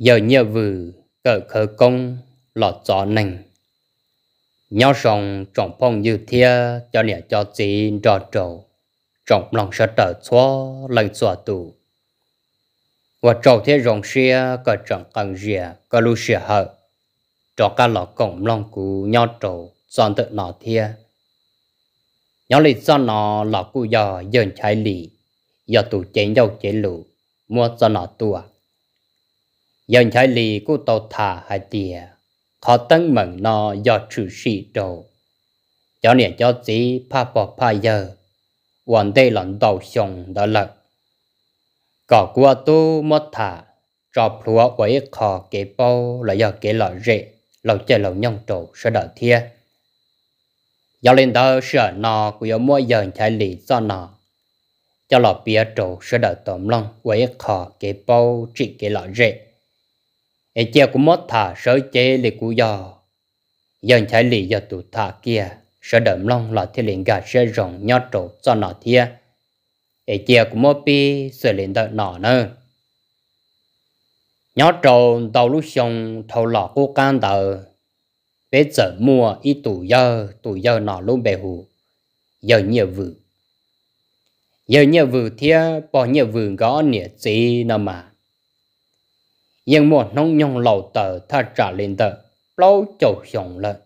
giờ nhờ vừ cỡ khờ công lọt gió nành nhau sòng trọng phong như thia cho nẻ cho chị trò trầu trọng lòng sợ trở xóa lần xóa tù và trầu thế rồng xia cỡ trọng cần rìa cỡ lưu xia hợ cho ca lọ cổng lòng cú nhau trầu giòn tự nọ thia nhau lì cho nó lọ cú dò dần trái lì giờ tù chén dầu chế lụ mua cho nó tùa à dân trái lì cú tàu thả hai tìa khó tăng mừng nó do trừ sĩ đồ cho nên cho gì pa bỏ pa giờ hoàn tê lần đầu xong đó là có qua tu mất thả cho plua quấy khó kế bao là do kế lọ rễ lầu chơi lầu nhông trổ sẽ đỡ thia do lên đó sợ nó của mỗi giờ trái lì do nó cho lọ bia trổ sẽ đỡ tổm lòng quấy khó kế bao trị kế lọ rễ ai e chia cũng mất thả sở chế lì cú giò dân trái lì giờ tụ thả kia sở đậm long là thiên liền gạt sẽ rồng nhót trổ cho nọ thia ai e chia cũng mất bi sở liền đợi nọ nơ nhót trổ đầu lúc xong thâu lọ cố can tờ bé giờ mua ít tụ giờ tụ giờ nọ lúc bè hù giờ nhiều vự giờ nhiều vự thia bỏ nhiều vự gõ nỉa gì nào mà nhưng mà nông nhung lâu tờ ta trả lên tờ lâu chầu xong lên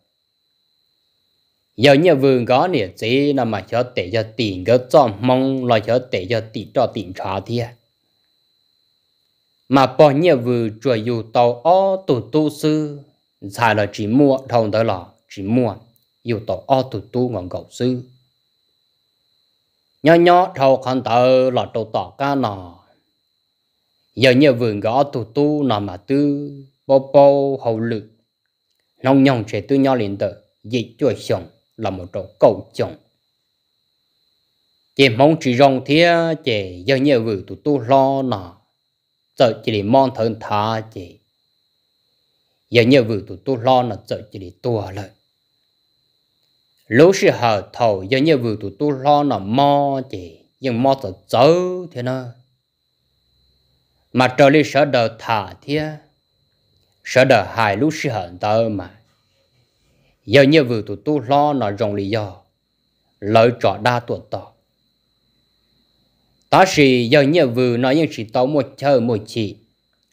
giờ nhà vườn có nè chỉ là mà cho tệ cho tiền cái cho mong là cho tệ cho tiền cho tiền trả thì mà bỏ nhà vườn chùa dù tàu o tụ tu sư xài là chỉ mua thông tới là chỉ mua dù tàu o tụ tu ngon cầu sư nhỏ nhỏ thầu con tờ là tàu tỏ ca nào giờ nhờ vườn gõ tù tu nằm mà tư bao bao hậu lực nông nhông trẻ tư nho liền tờ dị chuột sông là một chỗ cầu chồng chị mong chỉ rong thía chị giờ nhờ vườn tù tu lo nọ sợ chỉ để mong thân thà chị giờ nhờ vườn tù tu lo nọ sợ chỉ để tua lợi lúc sĩ hờ thầu giờ nhờ vườn tù tu lo nọ mo chị nhưng mo tờ chớ thế nào mà trở lý sở đờ thả thia sở đờ hài lúc sĩ hận ta mà giờ như vừa tụi tu lo nó rồng lý do lợi trọ đa tuột tỏ ta sĩ giờ như vừa nói những sĩ tàu một chờ một chỉ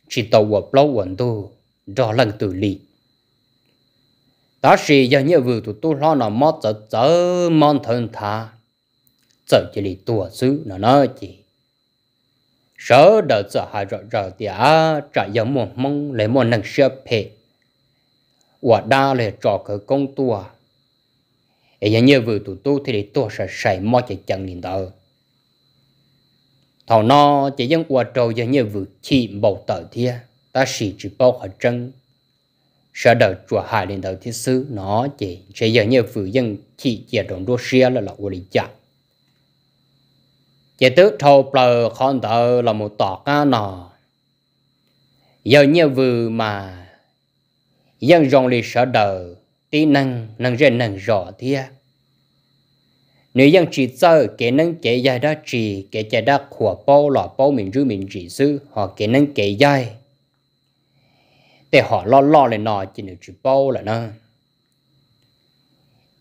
chỉ tàu của lâu quần tu rõ lần tự lý ta sĩ giờ như vừa tụi tu lo nó mất chở chở mòn thân thả chở chỉ lý tùa xứ nó nói chỉ sở đỡ sợ hai rồi rồi thì à trả giống một mong lấy một năng sợ phê và đa là cho cỡ công tua nhà nhớ vừa tụ tu thì để tua sợ sài mò chạy chân liền tờ thầu nó chỉ dân qua trâu giờ nhớ vừa chỉ bầu tờ thia ta chỉ chỉ bao hạt chân sợ đỡ chùa hai liền tờ thiết sứ nó chỉ chỉ giờ nhớ vừa dân chỉ chỉ đồng đua xe là lọ của đi chạy chỉ tứ thâu bờ con tờ là một tỏ ca nọ giờ như vừa mà dân rong lịch sợ đờ tí năng năng rên năng rõ thia nếu dân chỉ sợ kẻ năng kẻ dài đã chỉ kẻ chạy đã của bao là bao mình rư mình chỉ sư họ kẻ năng kẻ dài để họ lo lo lên nọ chỉ được chỉ bao là nó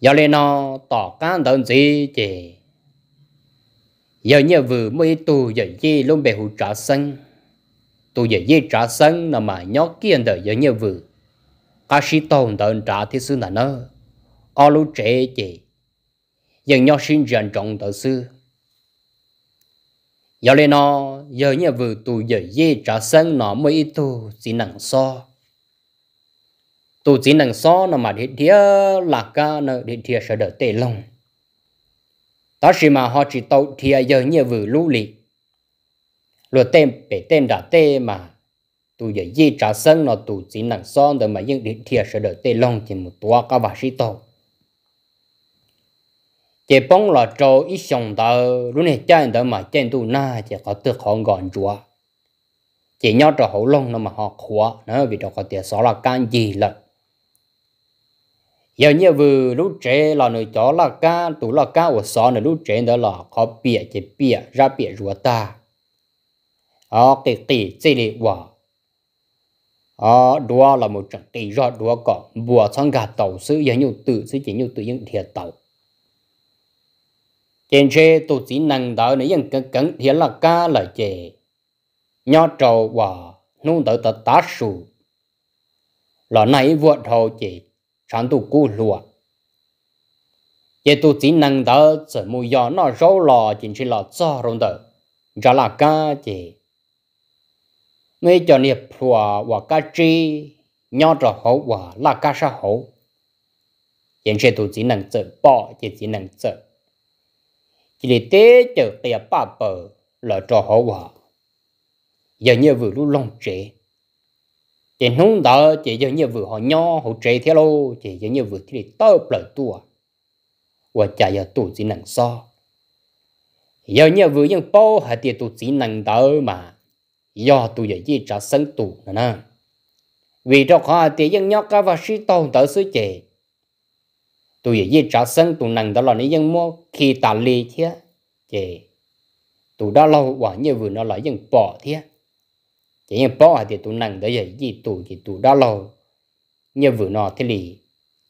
giờ lên nọ tỏ ca đơn gì chỉ giờ nhờ vừa mới tu giờ gì luôn bè hụ trả sân tu giờ gì trả sân là mà nhóc kia anh đợi giờ nhờ vừa ca sĩ tồn đời trả thế sư là nó ô lú trẻ chị giờ nhóc sinh dần trọng đời sư giờ lên nó giờ nhờ vừa tu giờ gì trả sân nó mới tu chỉ nặng so tu chỉ nặng so nó mà để thiệt là ca nó để thiệt sẽ đỡ tệ lòng ta chỉ mà họ chỉ tàu thì giờ như vừa lũ lì luật tên bể tên đã tê mà tụ giờ di trả sân nó tụ chỉ nặng son để mà những điện thiệt sẽ đợi tê long chỉ một toa cá bà sĩ tàu chỉ bông là trâu ít sống tàu lúc này chân đó mà chân tụ na chỉ có tự họ gọn chúa chỉ nhau trò hậu long nó mà họ khóa nó vì đó có tiền xóa là can gì lận giờ như vừa lúc trẻ là nơi chó là cá tủ là cá của xó nơi lúc trẻ đó là có bịa chỉ bịa ra bịa rùa ta ở ờ, cái tỷ chỉ lì quả ở ờ, đua là một trận tỷ ra đua cỏ bùa sang gà tàu sư giờ nhiều tự sư chỉ nhiều tự những thiệt tàu trên xe tụ chỉ năng đỡ nữa những cẩn cẩn thiệt là cá là trẻ, nho trầu quả nung đỡ tật tá sù lọ này vượt hồ chỉ chẳng tu cú lùa vậy tu chỉ năng đó chỉ mua gió nó rau lò chỉ chỉ lò cho rồi đó ra là cá chỉ người cho nghiệp lùa và cá chi nhỏ trò hậu và là cá sa hậu chỉ chỉ tu chỉ năng chở bỏ chỉ chỉ năng chở chỉ để tế chở tiền ba bờ là trò hậu và giờ như vừa lúc long trẻ chị nung đó chị giống như vừa họ nho họ trẻ thế lô chị giống như vừa thì tớ bờ tua và chả giờ tụ chỉ nặng so giờ như vừa những bao hạt tiền tụ chỉ năng đó mà do tụ giờ chỉ trả sân tụ nữa nè vì cho họ tiền dân nhóc cá và sĩ tông tới sứ chị tụ giờ chỉ trả sân tụ nặng đó là những dân mua khi tà lì thế chị tụ đó lâu quả như vừa nó lại dân bỏ thế chỉ như bỏ thì tụ nặng đấy vậy gì tụ gì tụ đó lâu như vừa nọ thì lì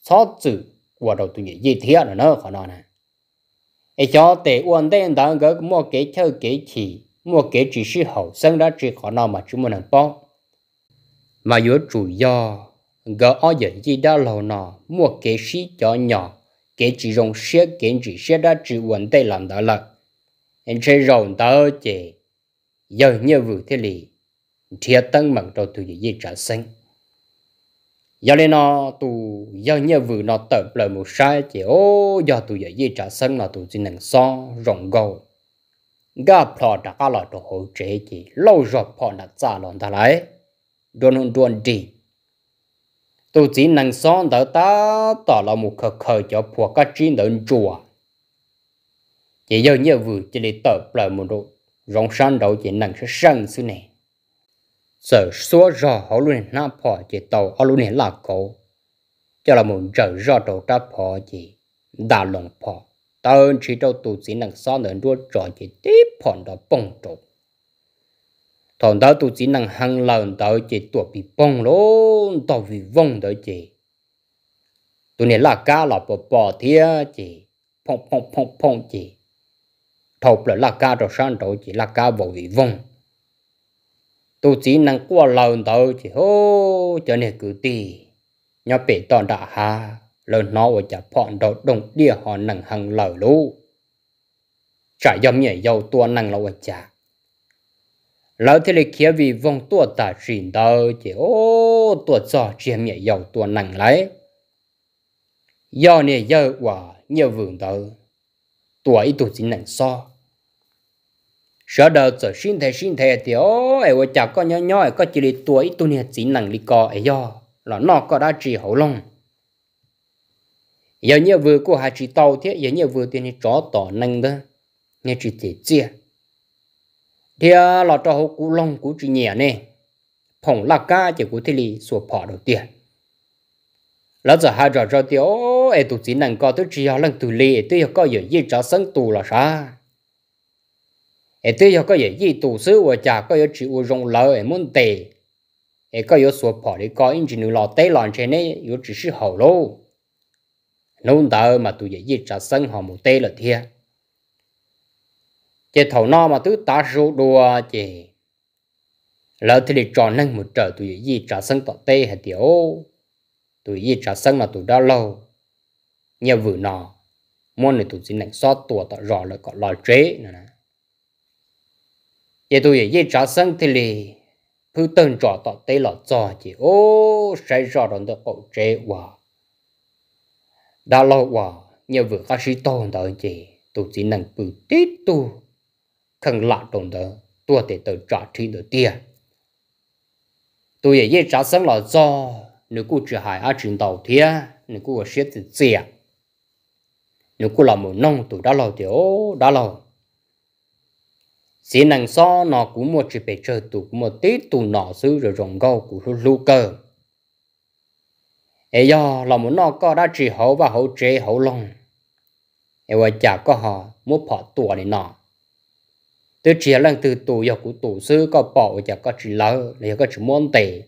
xót chữ của đầu tụ gì thiệt là nó khó nọ nè ai cho tệ uốn đây đang gỡ mua cái chơi cái chỉ mua cái chỉ sự hậu sinh ra chỉ khó nọ mà chúng mình làm bỏ mà yếu chủ do gỡ ở giờ gì đó lâu nọ mua cái sĩ cho nhỏ cái chỉ rồng xe cái chỉ xe đó chỉ uốn đây làm đó là anh chơi rộng tới chỉ giờ như vừa thế lì thiệt tân mạng trò từ gì trả sinh giờ lên nó tù giờ nhớ vừa nó tập lời một sai chỉ ô do tù giờ gì trả sinh là tù chỉ nâng so rộng gầu gà phò đã cả là đồ hồ trợ chỉ lâu rồi phò đã trả lòng ta lại đồn hôn đồn đi tù chỉ nâng so đỡ ta tỏ là một khờ khờ cho phò cá chín đỡ chùa chỉ giờ nhớ vừa chỉ để tập lời một độ rộng san đầu chỉ nâng sẽ sang xứ này sợ số rõ họ luôn nã phò chỉ tàu họ luôn là cổ cho là muốn trở rõ đầu ta phò chỉ đà lòng phò tao chỉ đâu tụ chỉ năng so nên đua trò chỉ tiếp phò đó bông trụ thằng đó tụ chỉ năng hăng lần tao chỉ tụ bị bông luôn tàu bị vong đó chỉ tụi này là cá là bò bò thia chỉ phong phong phong phong chỉ thầu là là cá rồi sang đầu chỉ là cá vào bị vong tu chỉ năng qua lâu đầu chỉ hô cho nên cứ tì nhỏ bị tòn đã ha lâu nó ở chợ phọn đồ đông địa họ nặng hàng lầu lú trả dòng nhảy dầu tua năng lâu ở chả lâu thế này kia vì vong tua tả rỉn đầu chỉ hô tua giò chiếm nhảy dầu tua năng lấy do này giờ quả nhiều vườn đầu tuổi tu chỉ năng so sợ đầu sợ xin thề xin thề thì ô ấy vợ chồng có nhỏ nhỏ ấy có chỉ đi tuổi tu niệm chỉ nặng đi co ấy do là nó có đã chỉ hậu long giờ như vừa của hai chị tàu thế giờ như vừa tiền chó tỏ năng đó nghe chị chỉ chia thì là cho hậu cú long cú chị nhẹ nè phòng lạc ca chỉ cú thế lì sụp bỏ đầu tiên lỡ giờ hai trò rồi thì ô ấy tụ chỉ nặng co tới chỉ họ lần tụ lì tới có giờ gì trả sân tù là sao ai tự do có gì gì tụ sư và chả có gì chỉ u rong lỡ ai muốn tệ ai có gì số bỏ đi có engineer lọ tê lọn trên này yếu chỉ sự hậu lô nôn tờ mà tụ gì gì trả sân họ một tê là thiệt chế thầu no mà tứ ta số đùa chế lỡ thì để tròn nâng một trở tụi gì trả sân tọt tê hả tiểu tụi gì trả sân mà tụi đó lâu nhà vừa nọ môn này tụi gì nảnh xót tùa tọt rõ là có lò chế nè nè ye tu ye ye cha thì li phu tân trò tọt tê lọ trò ô sai rõ đòn được cậu chế hòa đã lo hòa nhờ vừa các sĩ tôn đó chỉ tu chỉ năng bự tu khăn lạ đồng đó tua để tự trả thi được tiền tu ye ye cha sang lọ trò nếu chỉ hại á chuyện đầu thế nếu sẽ tự chết nếu làm một nông tu đã lo thì ô đã lo xin năng so nó cũng một chỉ phải chờ tụ một tí tụ nọ sư rồi rồng gâu của hút lưu cơ ấy do là muốn nó có đã chỉ hậu và hậu chế hậu lòng ấy và chả có họ muốn bỏ tụ này nọ tôi chỉ lần từ tụ dọc của tụ sư có bỏ chả có chỉ lỡ là có chỉ muốn tệ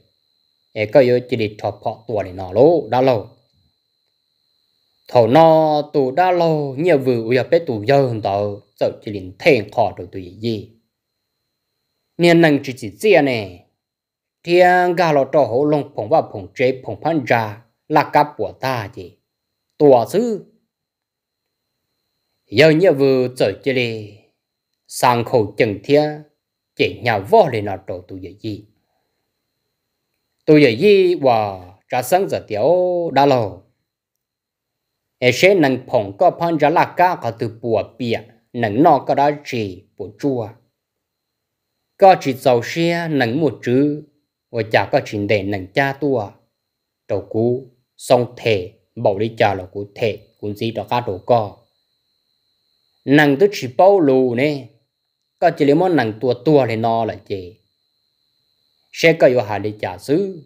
ấy có yếu chỉ để cho bỏ tụ này nọ lố đã lâu thầu nó tụ đã lâu nhiều vừa bây giờ bé tụ giờ hơn tao sợ chỉ liền thèn khó rồi tụi gì nên năng chỉ chỉ chia nè thiên gà lo trò hổ long phong vào phong chế phong phan ra là cá bùa ta gì tùa sư giờ nhớ vừa trở chơi đi sang khẩu chừng thiên chỉ nhà võ lên nó trò tu giờ gì tu giờ gì và trả sáng giờ tiểu đã lâu ai sẽ năng phong có phan ra là cá có từ bùa bìa năng nọ có đó gì bùa chua có chỉ giàu xe nắng một chữ và chả có chỉ để nắng cha tua đầu cú xong thể bảo đi chả là cụ thể cũng gì đó cả đồ co nắng tới chỉ bao lù nè có chỉ lấy món nắng tua tua để no là chị sẽ có yêu hà đi chả xứ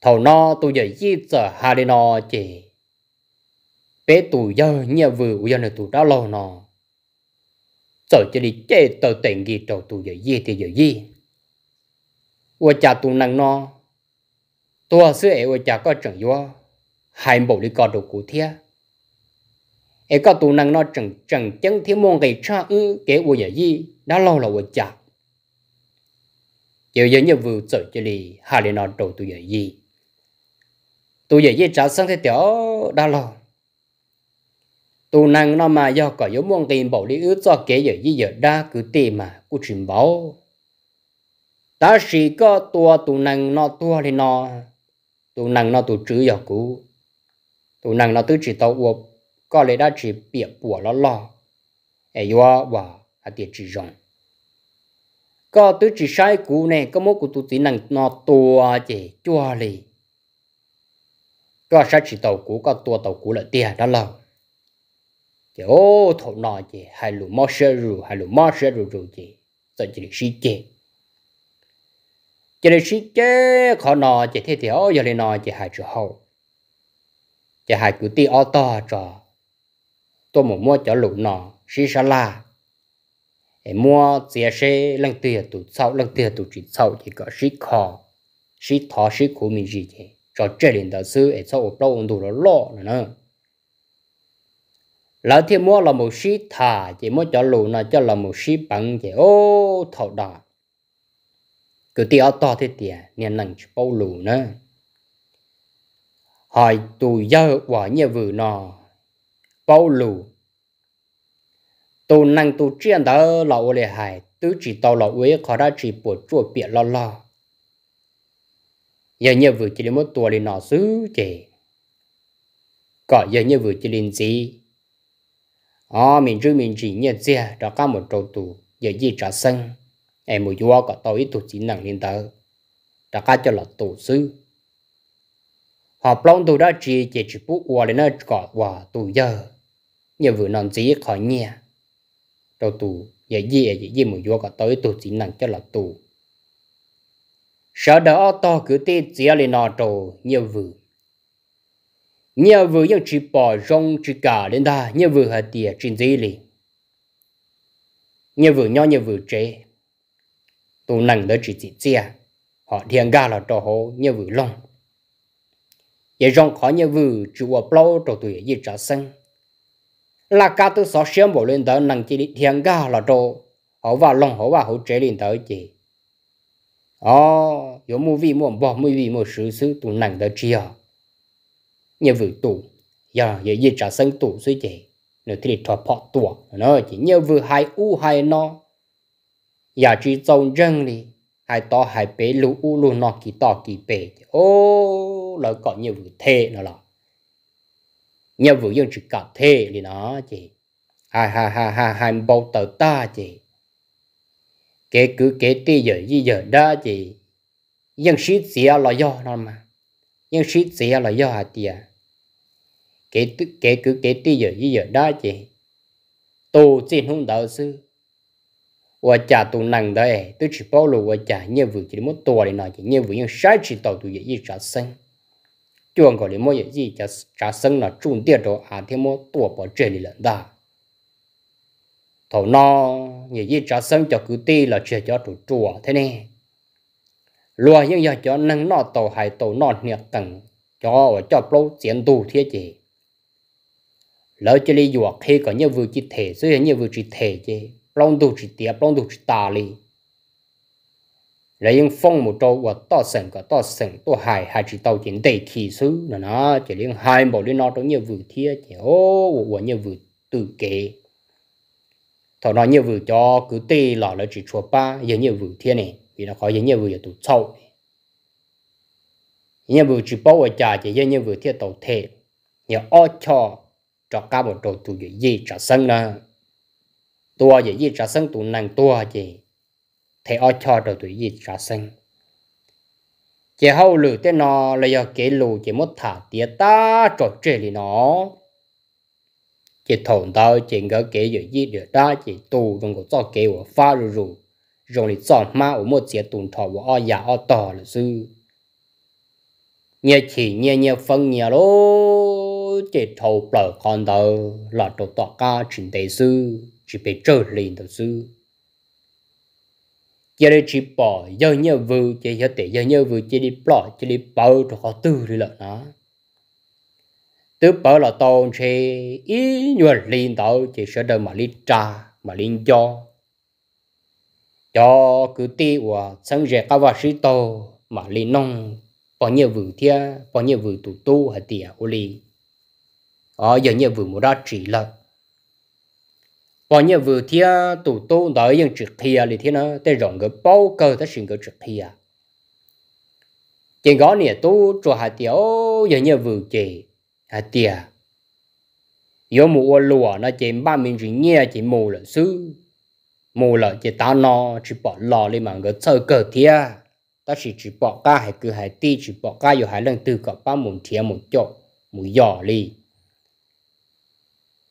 thầu no tôi giờ gì giờ hà đi no chị bé tuổi giờ nhà vừa giờ này tuổi đã lâu nọ sợ cho đi chê tờ tiền gì trò tù giờ gì thì giờ gì ua cha tù năng no tua sư ấy ua cha có chẳng yo hai bộ đi có đồ cụ thia ấy có tù năng no chẳng chẳng chân thiếu môn gây cha ư kế ua giờ gì đã lâu là ua cha chiều giờ như vừa sợ cho đi hai đứa nó đồ tù giờ gì tù giờ gì trả sang thế tiểu đã lâu tu năng nó mà do có yếu muôn tìm bảo lý ước cho kế giờ gì giờ đa cứ tìm mà cũng trình báo ta chỉ có tua tu năng nó tua thì nó tu năng nó tu chữ giờ cũ tu năng nó tứ chỉ tàu uộc có lẽ đã chỉ bịa bùa nó lo ai yo và hạt tiền chỉ rộng có tứ chỉ sai cũ này có một của tu tí năng nó tua chỉ chua lì có sai chỉ tàu cũ có tua tàu cũ là tiền đó lâu chị ô thổ nọ chị hai lù mò sơ rù hai lù mò sơ rù rù chị rồi chị sĩ chị chị sĩ chế khó nọ chị thế thì ô giờ lên nọ chị hai chữ hậu chị hai chữ ti ô to trò tôi muốn mua cho lù nọ sĩ sa la em mua chia sẻ lần tiền tụ sau lần tiền tụ chỉ sau chỉ có sĩ khó sĩ thọ sĩ của mình gì chị cho chơi lên đó sư em sau ốp lâu ổn đủ nó lo nữa lão thiên mua là một sĩ thả chỉ mua cho lù là cho là một sĩ bằng chỉ ô thọ đỏ cứ tiêu to thế tiền nên nặng bao lù nữa hỏi tù giờ quả như vừa nọ bao lù tù năng tù chuyện đó là ô lệ hại tứ chỉ tàu là uế khó ra chỉ bột chua bịa lo lo giờ như vừa chỉ đến một tuổi lên nọ xứ chỉ có giờ như vừa chỉ lên gì à mình chú mình chỉ nhận ra đó cả một trâu tù giờ gì trả sân em một vua có tối tụ chỉ năng liên tờ đó cả cho là tù sư họ plong tù đó chỉ chỉ chỉ bút qua đến nơi cọ qua tù giờ nhờ vừa non gì khỏi nhà trâu tù giờ gì giờ gì một vua có tối tụ chỉ năng cho là tù sợ đó to cứ tê chỉ lên nọ trâu nhờ vừa nhiều vừa những chỉ bỏ rong chỉ cả đến ta nhiều vừa hạt tiền trên dưới lì nhiều vừa nho nhiều vừa chế tụ nặng đỡ chỉ chỉ chia họ thiên ga là trò hồ nhiều vừa long vậy rong khó nhiều vừa chỉ ở plau trò tuổi gì trả xăng là cả tôi sáu xem bộ lên đó nặng chỉ đi thiên ga là trò họ vào long họ vào hỗ trợ lên đỡ chỉ oh, 有木为莫报，木为莫实施，都难得知啊。nhờ vừa tù giờ giờ gì trả sân tù suy chị nó thì thọ phọ tù nó chỉ nhờ vừa hai u hai nó giờ chỉ trông dân đi hai to hai bé lũ u lũ nó kỳ to kỳ bé ô nó có nhiều vự thế nó là nhờ vự dân chỉ cả thế thì nó chị hai hai hai hai hai bao tờ ta chị kể cứ kể tê giờ gì giờ đó chị dân sĩ xia là do nó mà nhưng sĩ sĩ là do hạt tiền à? kể cứ kể cứ kể tí giờ gì giờ đó chị tổ tiên không đạo sư và cha tổ nặng đấy tôi chỉ bảo lù và cha nhiệm vụ chỉ muốn tổ để nói chỉ nhiệm vụ nhưng sai chỉ tàu tụ gì trả sinh chuẩn gọi là mỗi gì trả trả sinh là trung tiền à, đó hạt thêm mỗi tổ bỏ chơi đi lần đó thầu nó như gì trả sinh cho cứ tì là chơi cho tụ chùa thế này lúa những giờ cho nắng nọ tổ hải tổ nọ nhiệt tầng cho và cho pro tiền tù thế chị lỡ chỉ lý dùa khi có nhiều vụ chỉ thể dưới nhiều vụ chỉ thể chị long tù chỉ tiệp long tù chỉ tà lý lấy những phong một chỗ và to sừng có to sừng to hải hải chỉ tàu chiến đầy khí sư là nó chỉ liên hai bộ liên nó trong nhiều vụ thế chị ô và nhiều vụ tự kế thọ nó nhiều vụ cho cứ tê lọ lỡ chỉ chùa ba giờ nhiều vụ thế này vì nó có những nhiệm vụ tụ sâu nhiệm vụ chỉ bảo vệ trả chỉ những nhiệm vụ thiết tàu thể nhờ ô cho cho các một đầu tụ gì gì trả sân nè tua gì gì trả sân tụ năng tua gì thế ô cho đầu tụ gì trả sân chỉ hậu lử tên nó là do kế lù chỉ mất thả tía ta trò chơi lì nó chỉ thổn tao chỉ ngỡ kế gì gì được ta chỉ tù trong cuộc cho kế của pha rù rù rồi lại chọn ma ở một chế tùn thọ và o giả o tỏ là sư nhẹ chỉ nhẹ nhẹ phân nhẹ lô chế thầu bở con tờ là đồ tọa ca trình tế sư chỉ bị trở lên tờ sư chế đi chỉ bỏ giờ nhớ vư chế giờ tế giờ nhớ vư chế đi bỏ chế đi bỏ cho khó tư đi lợn nó tứ bỏ là tôn chế ý nhuận lên tàu chế sẽ đợi mà lý trà mà liên cho cho cứ ti của sang rẻ cao và sĩ tô mà lì nông bao nhiêu vừa thia bao nhiêu vừa tụ tu hả tiền ô lì ở ờ, giờ nhiêu vừa mua ra trị là bao nhiêu vừa thia tụ tu đó những trực thia lì thế nó để rộng cái bao cơ tới xin cái trực thia, chỉ đó nè tu cho hạt tiểu giờ nhiêu vừa chỉ hạt tiền, yếu mua lúa nó chỉ ba mình chỉ nhẹ chỉ mù là sư mù là chỉ ta nó chỉ bỏ lò lên mà người chơi cờ thia ta chỉ chỉ bỏ ca hay cứ hay ti chỉ bỏ ca rồi hai lần từ cả ba mùng thia mùng chỗ mùng giò li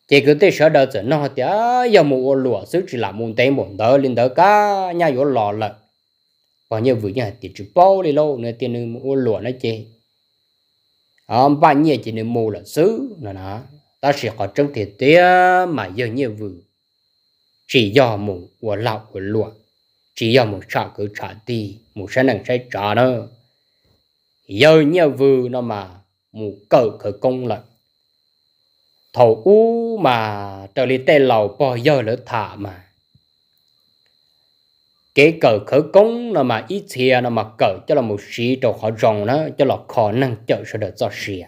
chỉ cứ tới sở đợt nó thì giờ mù ô lụa sức chỉ là mùng tay mùng đỡ lên đỡ cá nhà vô lò lợn bao nhiêu vừa nhà thì chỉ bỏ đi lâu nữa tiền nữa ô lụa ờ, nó chê ông ba nhiêu chỉ nên mù là xứ nè nè ta sẽ có trong thiệt tia mà giờ nhiều vừa chỉ do mù của lão của lụa chỉ do một sợ cứ trả đi một sẽ nàng sẽ trả nữa giờ nhớ vừa nó mà mù cờ cờ công lận thầu u mà trở lý tê lầu bò giờ lỡ thả mà cái cờ khởi công nó mà ít xe nó mà cờ cho là một sĩ cho khó rồng nó cho là khó năng chợ sẽ được cho xe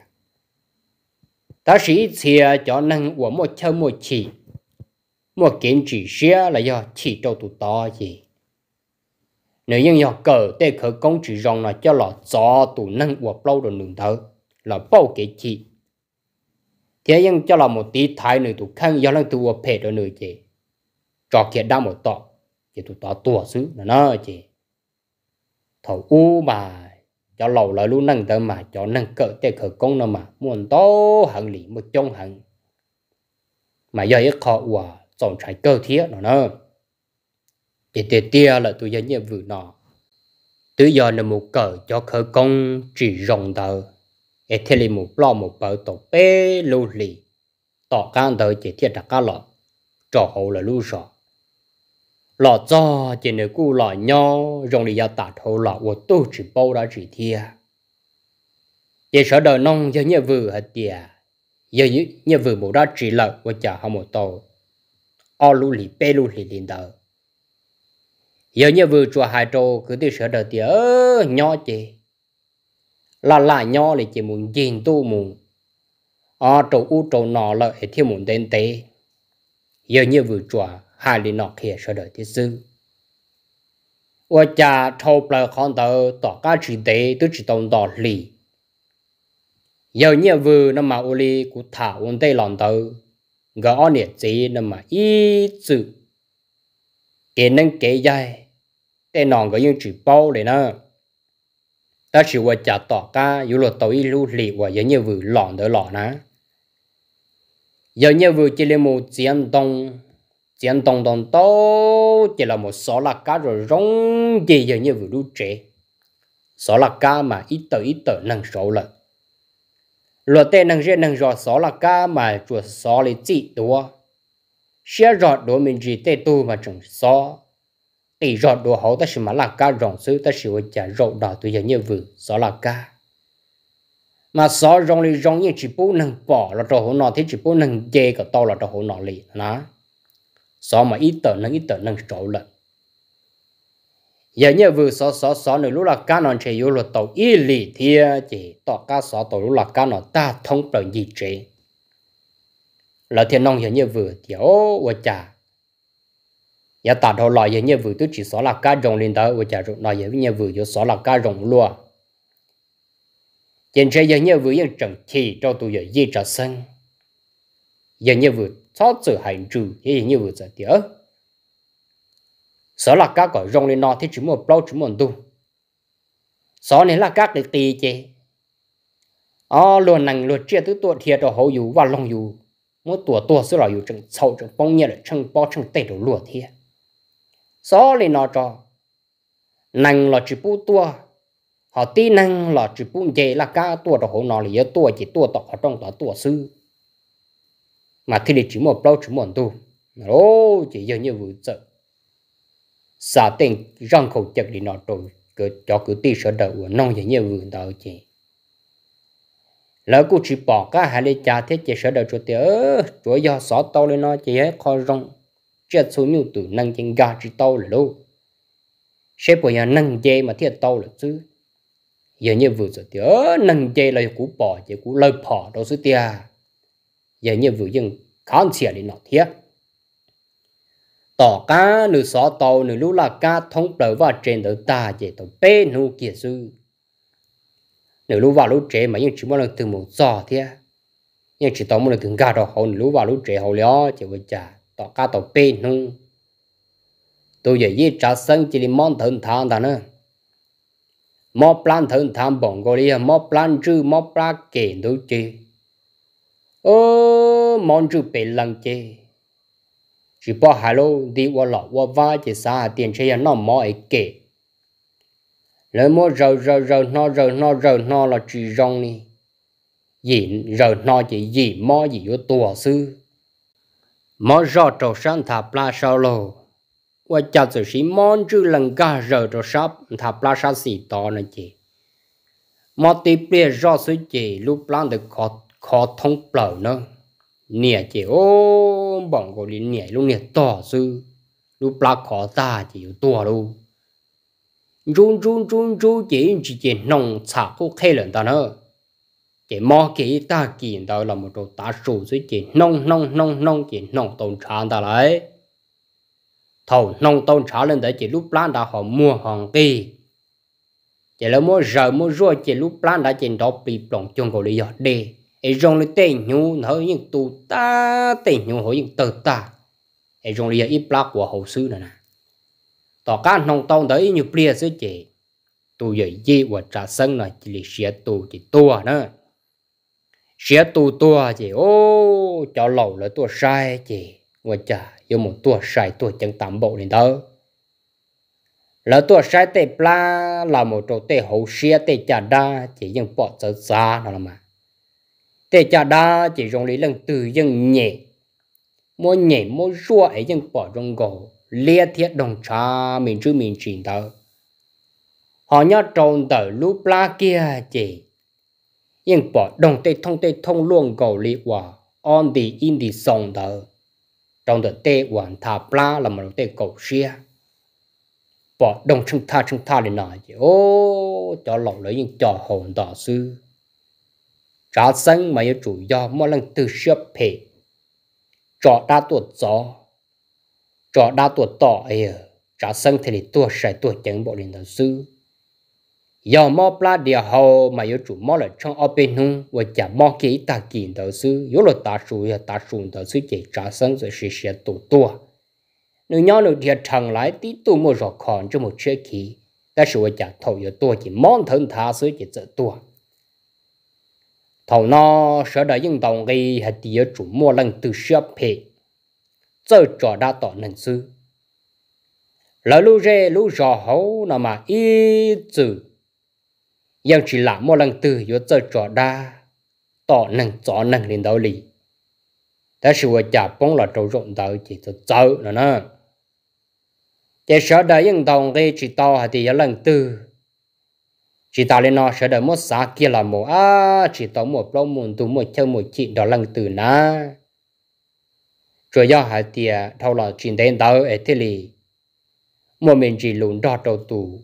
ta sĩ xe cho năng của một chơi một chỉ mua kiến chỉ xia là do chỉ trâu tụ to gì nếu như nhỏ cờ tê khởi công chỉ rong là cho lọ gió tụ năng uổng lâu đồ nương thở là bao kế chỉ thế nhưng cho là một tí thái nữ tụ khăn do lăng tụ uổng phê đồ nữ chị cho kiện đa một tọ chị tụ tọ tùa xứ là nó chị thầu u mà cho lầu lại luôn năng tơ mà cho năng cỡ để khởi công nó mà muốn to hẳn lý một trong hẳn mà giờ ít khó uổng chọn trái cơ thiết nó nè thì tiếp tia là tôi dân nhiệm vụ nó tự do là một cờ cho khởi công chỉ rộng tờ ở thế là một lo một bờ tổ bê lưu lì tỏ can tờ chỉ thiết đặt cá lọ trò hậu là lưu sọ lọ cho chỉ nếu cú lọ nho rộng lì ra tạt hậu lọ của tôi chỉ bao đã chỉ thiết chỉ sợ đời nông cho nhiệm vụ hết tiệt giờ nhiệm vụ một đó chỉ lợi của chả hậu một tổ ô lu lì bê lu lì liền tờ giờ như vừa chùa hai trâu cứ đi sợ đời thì ơ nho chị là là nho thì chỉ muốn gìn tu muốn ở ờ, trâu u trâu nọ là hết thiếu muốn tên tế giờ như vừa chùa hai lì nọ kia sợ đời thì sư 我家钞票看到大家去的都知道道理，有业务那么我哩顾他问题难道？gà on nè chế mà ý chữ kể năng kể dài tên nòng gà yên chữ bao đấy nè ta chỉ qua trả tỏ ca yếu luật tàu y lưu lì và giống như vừa lỏn đỡ lỏn á giống như vừa chỉ là một chiến đông chiến đông đông tàu chỉ là một số là cá rồi rong gì giống như vừa lưu trẻ số là cá mà ít tờ ít tờ năng số lợn lo tê năng dễ năng rõ xó là ca mà chùa xó lấy chị đùa xia rõ đùa mình gì tê tu mà trồng xó tỷ rõ đùa hậu ta chỉ mà là ca rộng sư ta chỉ chả rõ đỏ tùy giờ như vừa xó là ca mà xó rộng lấy rộng như chỉ bố năng bỏ là trò hổ nọ thế chỉ bố năng dê cả to là trò hổ nọ lì nà xó mà ít tờ năng ít tờ năng trộn lận giờ như vừa xó xó xó nữa lúc là cá nó chơi vô luật tàu y lì thì chỉ tọ cá xó tàu lúc là cá nó ta thông bằng gì chế là thiên nông giờ như vừa tiểu và chả giờ ta đầu lại giờ như vừa tôi chỉ xó là cá rồng lên đó và chả rồi nói giờ như vừa giờ xó là cá rồng luôn trên chơi giờ như vừa yên trần thì cho tôi giờ gì trở sân giờ như vừa thoát sự hành trừ giờ như vừa giờ tiểu sở là các gọi rong lên nó thì chỉ một bao chỉ một tu sở này là các được tì chế ó luôn nằng luôn chia thứ tuột thiệt ở hậu dù và lòng dù mỗi tuột tuột sẽ là dù chẳng sâu chẳng bông nhẹ là chẳng bao chẳng tệ đồ lùa thiệt sở lên nó cho nằng là chỉ bu tua họ tí năng là chỉ bu chế là các tuột ở hậu nọ là yếu tuột chỉ tuột tọt ở trong đó tuột sư mà thì chỉ một bao chỉ một tu ô chỉ giờ như vừa sợ sa tên răng khẩu chật đi nọ rồi cứ cho cứ ti sợ đầu nông vậy nhiều người đầu chị lỡ cô chỉ bỏ cả hai lê cha thế chị sợ đầu cho tiệt chúa do xó tao lên nó chỉ ấy khó rong chết số nhiều tử nâng chân gà chỉ tao là đâu sẽ bỏ nhà nâng dê mà thiết tao là chứ giờ như vừa rồi tiệt nâng dê là cú bỏ chỉ cú lời bỏ đâu chứ tiệt giờ như vừa dừng khán xỉa đi nọ thiệt tỏ cá nữ xó tàu nữ lũ là cá thông trở và trên đỡ ta chỉ tàu bê nụ kia sư nữ lũ vào lũ trẻ mà những chỉ muốn là từ một giò thế nhưng chỉ tàu muốn là từ gà đó hậu lũ vào lũ trẻ hậu lió chỉ với trả tỏ cá tàu bê nụ tôi giờ giết trả sân chỉ đi món thân thang ta nữa món plan thân thang bỏng gọi đi món plan chữ món plan kể đâu chứ ô món chữ bê lăng chơi chỉ bỏ hà lô đi qua lọ qua va chỉ xa tiền chơi nó mò ấy kể lỡ mò rờ rờ rờ nó rờ nó rờ nó là chỉ rong đi gì rờ nó chỉ gì mò gì của tùa sư mò rò trầu sáng thạp pla sao lô qua chà sử sĩ món chứ lần ca rờ trầu sáp thạp pla sao xì to nè chị mò tì bia rờ sư chị lúc lan được khó khó thông bầu nữa nè chỉ ôm bỏng của lý nè luôn nè to sư lúc bà khó ta chỉ yếu tùa đâu run run run run chỉ chỉ chỉ nông chả khô khê lần ta nữa chỉ mò kỹ ta kiện đó là một chỗ tá sù dưới chỉ nông nông nông nông chỉ nông tôn tràn ta lại thầu nông tôn trả lên đấy chỉ lúc plan đã họ mua hàng kỳ chỉ là mua giờ mua rồi chỉ lúc plan đã chỉ đó bị bỏng chung của lý do đi ai rong lên tay nhau nó những tụ ta tay nhau hồi những tờ ta ai rong liền ít plak của hậu sư này nè tỏ cá nông tông đấy như plia sứ chị tụ vậy gì và trà sân là chỉ là xia tụ chỉ tua nữa xia tụ tua chị ô cho lâu là tua sai chị và chả yêu một tua sai tua chân tạm bộ lên đó là tua sai tê pla là một chỗ tê hậu xia tê chả đa chỉ những bỏ sợ xa nó là mà tệ cha đa chỉ rong lý lần từ dân nhẹ mỗi nhẹ mỗi rua ấy dân bỏ rong gỗ lia thiết đồng cha mình chứ mình chỉ tờ họ nhớ trồn tờ lũ pla kia chỉ nhưng bỏ đồng tê thông tê thông luôn gầu lý hòa on the in the song tờ trong tờ tê hoàn thà pla là một tê cầu xia bỏ đồng chân tha chân tha để nói ô cho lòng lấy những trò hồn tỏ sư cá sân mà yêu chủ do mỗi lần từ shop pay trọ đa tuột gió trọ đa tuột tỏ ấy cá sân thì tua sải tua chẳng bộ điện đầu sư do mò pla địa hồ mà yêu chủ mò là trong ở bên hung và chả mò kỹ ta kiện đầu sư yếu là ta chủ là ta chủ đầu sư chỉ cá sân rồi sẽ sẽ tụ tua nếu nhau nếu địa thằng lại tí tu mua rõ còn cho một chiếc khí ta sửa chả thầu yếu tua chỉ mong thân tha sư chỉ sợ tua thầu nó sợ đại dân đồng gây hạt tía chủ mua lần từ xếp phê giờ trò đã tỏ nền sư lỡ lưu rê lưu rò hấu nó mà nhưng chỉ là mua lần từ yếu giờ trò đa tỏ nền rõ nền lên đầu lì thế sự vợ chả bóng là trâu rộng đầu chỉ cho sợ nữa nè chỉ sợ chỉ tao hạt tía lần từ chỉ ta lên nó sẽ đợi một xã kia là một à chỉ tao một lâu muộn tu một chơi một chị đó lần từ na rồi do hai tia thâu là chuyện đến đâu ở thế lì một mình chỉ lùn đo đầu tù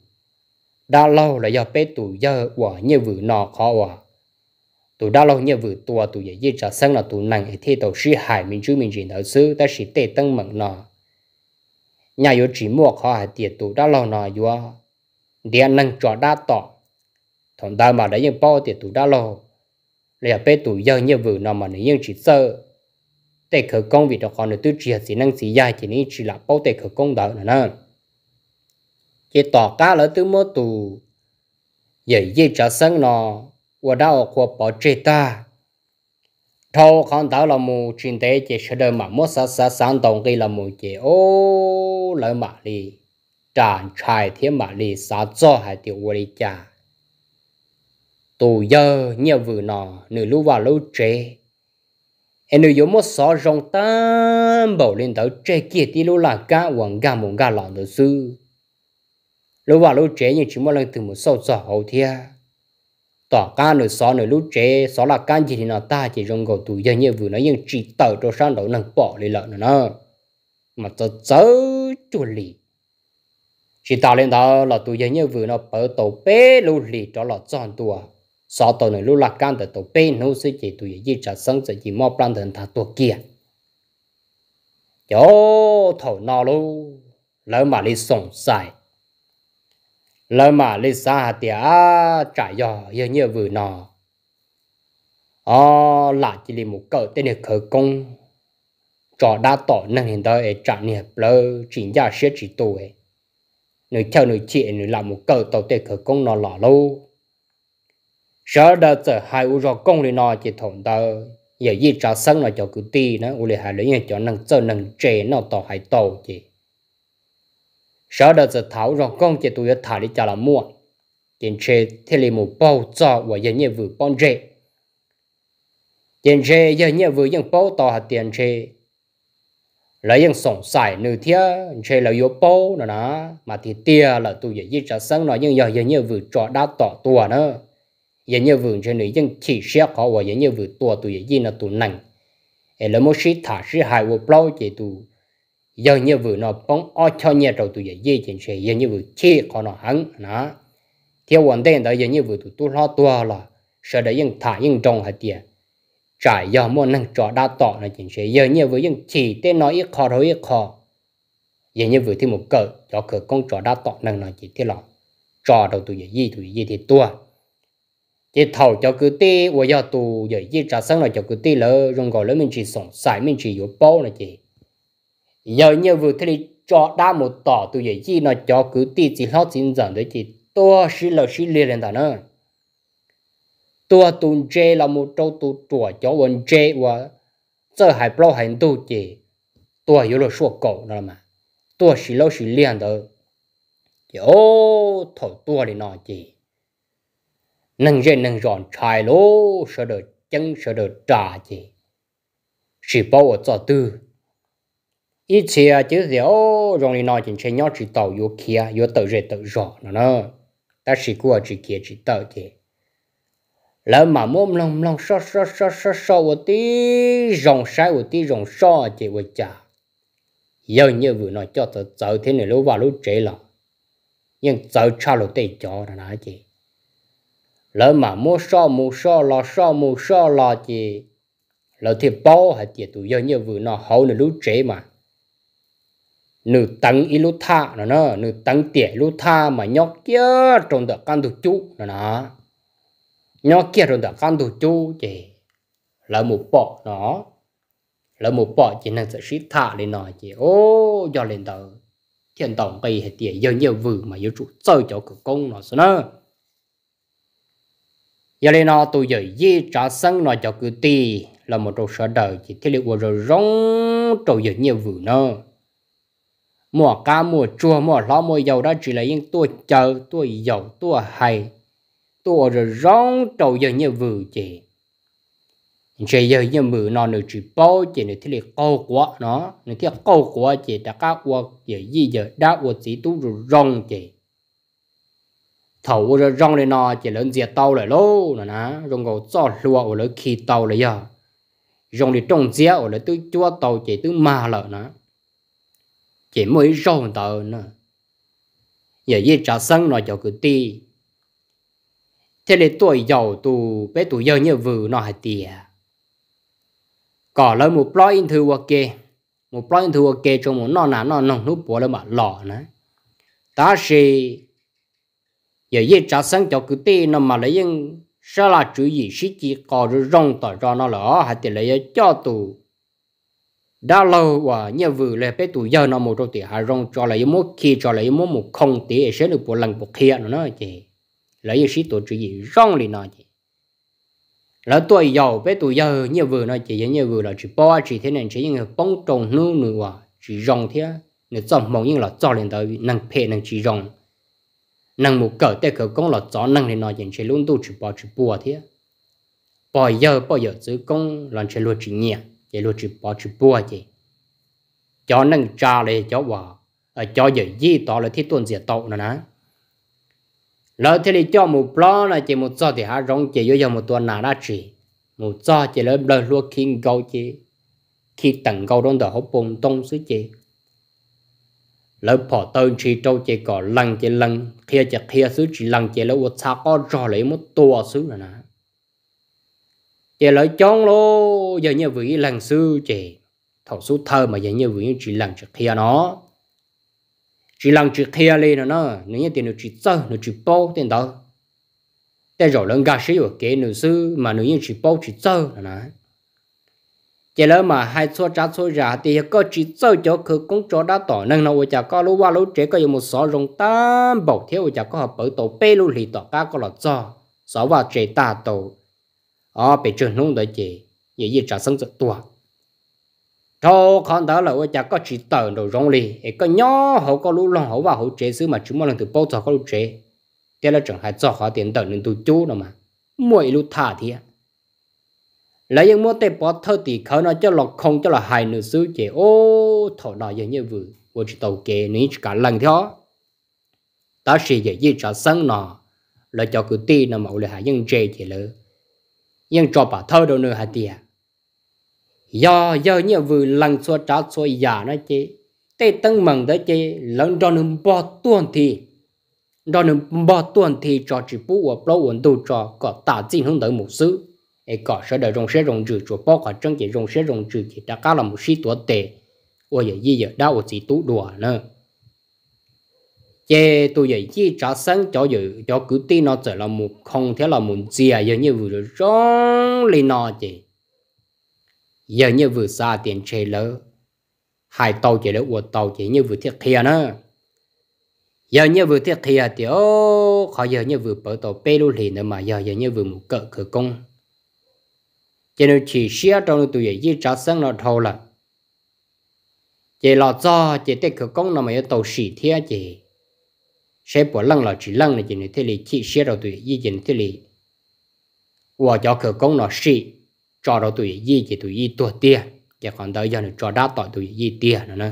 đã lâu là do bé tù giờ quả như vừa nọ khó quả tù đã lâu như vừa tua tù dễ dễ trả sang là tù nặng ở thế tàu sĩ hải mình chứ mình chỉ nói xứ ta chỉ tệ tăng mặn nọ nhà yếu chỉ mua khó hai tia tù đã lâu nọ yếu điện năng cho đa tọt thằng ta mà đã nhưng bao tiền tụ đã lo lẽ bé tụ giờ như vừa nào mà nếu chỉ sợ tệ khởi công vì đó còn được tư triệt gì năng gì dài chỉ nên chỉ là bao tệ khởi công đỡ nữa nè chỉ tỏ cá lỡ tư mơ tù vậy dễ trả sân nó và đau của bỏ chế ta thâu không tao là mù truyền tế chỉ sợ đời mà mất xa xa sáng tổng kỳ là mù chỉ ô lỡ mà đi tràn trai thế mà đi xa cho hai tiểu quỷ cha tù giờ nhờ vừa nọ nửa lưu vào lâu trễ em nửa giống một số rong tam bảo lên tới trễ kia tí lưu là cá hoàng gà mồm gà lọ nữa sư lưu vào lâu trễ nhưng chỉ một lần từ một sâu sọ hậu thia tỏ cá nửa số nửa lưu trễ số là cá gì thì nó ta chỉ rong gầu tù giờ nhờ vừa nói nhưng chỉ tờ cho sang đầu năng bỏ lên lợn nó mà tớ tớ chuẩn lì chỉ tạo lên đó là tù giờ nhờ vừa nó bỡ tổ bé lưu lì cho là tròn tua สอตัวหนึ่งลูกหลักการแต่ตัวเป็นนู้สิจีตัวยี่จะสังจะจีมอปลันเดินทางตัวเกียร์โยถนอลูแล้วมาลิสงสัยแล้วมาลิสาเตียจ่ายยอเยอะเยอะวือนออ๋อหลักจีริมุกเกิดเตเนี่ยเคยกงจอดาต่อนั่งเห็นตัวเอจ่าเนี่ยเปล่าจีนยาเสียจีตัวเอหนูเท่าหนูเชี่ยหนูหลักมุกเกิดตัวเตะเคยกงนอหล่อลู sở đợt giờ hai u rồi công liền nói chỉ thủng tờ giờ gì trả sân là cho cứ ti nó u liền hai lấy nhà cho nâng chân nâng trẻ nó to hai to chị sở đợt giờ thảo rồi công chỉ tôi thả đi trả là mua tiền chế thế liền một bao cho và giờ nhau vừa bon rệ tiền chế giờ nhẹ bao to hạt tiền chế lấy những sòng sải nửa thia, chơi là yếu bao nữa mà thì tia là tụi giờ giết trả sân nó nhưng giờ giờ nhau vừa cho đã tỏ tua nữa yên như vườn cho nữ dân chỉ sẽ khó và yên như vừa tua tụ yên là tụ nành em là một sĩ thả sĩ hại của bao chỉ tụ giờ như vừa nó bóng o cho nhẹ trâu tụ yên gì trên sẽ yên như vừa chỉ có nó hắn nó theo hoàn thành đó yên như vừa tụ tụ lo tua là sợ để yên thả yên trồng hạt tiền trải giờ mua năng trọ đa tọ là chính sẽ giờ như vừa yên chỉ tên nói ít khó thôi ít khó giờ như vừa thì một cỡ cho cỡ con trọ đa tọ năng là chỉ thế là trò đầu tụ yên gì tụ yên gì thì tua chỉ thầu cho cứ tê và do tu giờ chỉ trả sáng là cho cứ tê lỡ rong gọi lỡ mình chỉ sống sai mình chỉ yếu bao là chị giờ như vừa thấy cho đa một tỏ tụ giờ chỉ là cho cứ tê chỉ lo chính dẫn đấy chị tua xí lỡ xí liền lên đó nữa tua tụn chê là một trâu tụ chùa cho quần chê và giờ hải bao hành tụ chị tua yếu là suốt cổ đó mà tua xí lỡ xí liền đó chị ô thầu tua thì nói chị nâng dây nâng giòn chai lô sợ đỡ chân sợ đỡ trả chị chỉ bao ở cho tư ít chia chứ gì ô rồi nói chuyện chơi nhau chỉ tàu vô kia vô tàu rể tàu rõ nó nó ta chỉ qua chỉ kia chỉ tàu chị lỡ mà mồm lòng lòng so so so so so một tí rồng sai một tí rồng so chị vừa chả giờ như vừa nói cho tớ sợ thế này lúc vào lúc trễ lòng nhưng sợ cha lúc tây cho là nói chị lỡ mà mua so mua so lo so mua so lo gì lỡ thì bao hay tiền tụi giờ như vừa nó hậu nữa lú chế mà nữ tăng ít lú tha nó nó nữ tăng tiền lú tha mà nhóc kia trong đó căn đồ chú nó nó nhóc kia trong đó căn đồ chú chị lỡ một bỏ nó lỡ một bỏ chỉ năng sẽ ship tha lên nó chị ô do lên đầu thiên tổng bay hết tiền giờ nhiều vừa mà yêu chủ chơi cho cửa công nó sao nữa giờ đây nó tôi giờ dễ trả sân nó cho cứ ti là một trâu sở đời chỉ thế liệu rồi rong trâu giờ nhiều vụ nó mùa cá mùa chua mùa lo mùa dầu đó chỉ là những tôi chờ tôi dầu tôi hay tôi rồi rong trâu giờ nhiều vụ chị chỉ giờ nhiều vụ nó nữa chỉ bao chỉ nữa thế liệu câu quá nó nữa thế câu quá chỉ đã cá quá giờ gì giờ đã quá chỉ tu rồi rong chị thầu rồi rong lên nó chỉ lớn diệt tàu lại lô nè ná rong gầu cho lúa ở lấy khi tàu lại giờ rong đi trồng diệt ở lấy tứ chúa tàu chỉ tứ mà lợ nè chỉ mới rong tàu nè giờ ye trả sân nó cho cứ ti thế là tuổi giàu tù bé tuổi giàu như vừa nó hay tìa có lấy một plugin thư ok một plugin thư ok cho một nó nà nó nồng nút bùa lên mà lọ nữa ta sẽ giờ yên trả sang cho cứ tê nó mà lấy yên sao là chủ ý, sĩ chỉ có rồi rong tỏ cho nó lỡ hay thì lấy cho tù đã lâu và nhiều vừa lấy bé tù giờ nó một rồi thì hà rong cho lấy một khi cho lấy một một không tí sẽ được một lần một kia nó nói gì lấy sĩ tổ chủ ý, rong liền nói gì lỡ tuổi giàu bé tuổi giờ nhiều vừa nói chỉ như vừa là chỉ bao chỉ thế này chỉ như bóng trồng nương nửa chỉ rồng thế người chọn mong như là cho lên tới năng phê năng chỉ rồng năng mù cỡ tê cỡ công là gió năng thì nó nhìn chơi luôn tu chỉ bỏ chỉ bùa thế bỏ giờ bỏ giờ chứ công làm chơi luôn chỉ nhẹ chỉ luôn chỉ bỏ chỉ bùa chỉ cho năng cha lại cho hòa ở à, cho giờ gì tỏ là thiết tuần diệt tậu nữa nè lỡ thế thì cho một lo là chỉ một do thì há rong chỉ vô giờ một tuần nào đã chỉ một do chỉ lỡ lỡ luôn kinh gấu chỉ khi tầng gấu đông đỏ hốc bùng tông sứ chỉ lỡ bỏ tên chỉ trâu chỉ có lần chỉ lần kia chỉ kia xứ chỉ lần chỉ lỡ uất xa có rõ lấy một tua xứ là nè chỉ lỡ chọn lô giờ như vị lần xứ chỉ thầu số thơ mà giờ như vị chỉ lần chỉ kia nó chỉ lần chỉ kia lên nó nếu như tiền nó chỉ sơ nó chỉ bao tiền đó แต่ rồi lần gà sĩ ở kế nữ sư mà nữ nhân chỉ bao chỉ sơ là nè chỉ lỡ mà hai số trả số giả thì có chỉ sâu cho cứ cũng cho đã tỏ nên nó chả có lúc qua lúc trẻ có một số rồng tam bầu thiếu chả có hợp bởi tổ bê lưu lì tỏ cá có lọt do số vào trẻ ta tổ ó bị trường nông đợi chị vậy gì trả sân rất tua thô con đó là chả có chỉ tờ đồ rong lì có nhỏ hậu có lúc lòng hậu và hậu trẻ xứ mà chúng mà lần từ bao giờ có lúc trẻ thế là chẳng hại cho họ tiền tờ nên tôi chú đâu mà mỗi lúc thả thì lấy những mối tệ bỏ thơ thì khởi nó cho là không cho là hài nữ sư chế ô thọ nó giống như vừa vừa chỉ tàu kê ní cả lần theo ta sẽ dễ dễ trả sân nó là cho cứ ti nó mẫu là hài những chế chế lỡ nhưng cho bà thơ đâu nữa hả tiệt do do như vừa lần xua trả xua giả nó chế tê tăng mừng đó chế lần đó nó bỏ tuần thì đó nó bỏ tuần thì cho chỉ bố và bố ổn đồ cho có tả chính hướng tới một sự ai cả sở đời rong sẽ rong trừ chỗ bao cả trong chỉ rong sẽ rong trừ chỉ đã cả là một sĩ tuổi tệ ôi giờ gì giờ đã ôi chỉ tú đùa nữa chế tôi giờ chỉ trả sáng cho giờ cho cứ tin nó trở là một không thể là một gì à giờ như vừa rong lên nó chứ giờ như vừa xa tiền chơi lỡ hai tàu chỉ là ua tàu chỉ như vừa thiết kia nữa giờ như vừa thiết kia thì ô khó giờ như vừa bởi tàu pê luôn liền nữa mà giờ giờ như vừa một cỡ cửa công chỉ nó chỉ xia trong tụi gì trả sang nó thôi là chỉ lo cho chỉ tích cửa công nó mà tổ xỉ thế chỉ sẽ bỏ lăng là chỉ lăng này chỉ nó thế này chỉ xia đầu tụi gì chỉ nó thế này hoặc cho cửa công nó xỉ cho đầu tụi gì chỉ tụi gì tuổi tia chỉ còn tới giờ nó cho đã tỏi tụi gì tiền nữa nè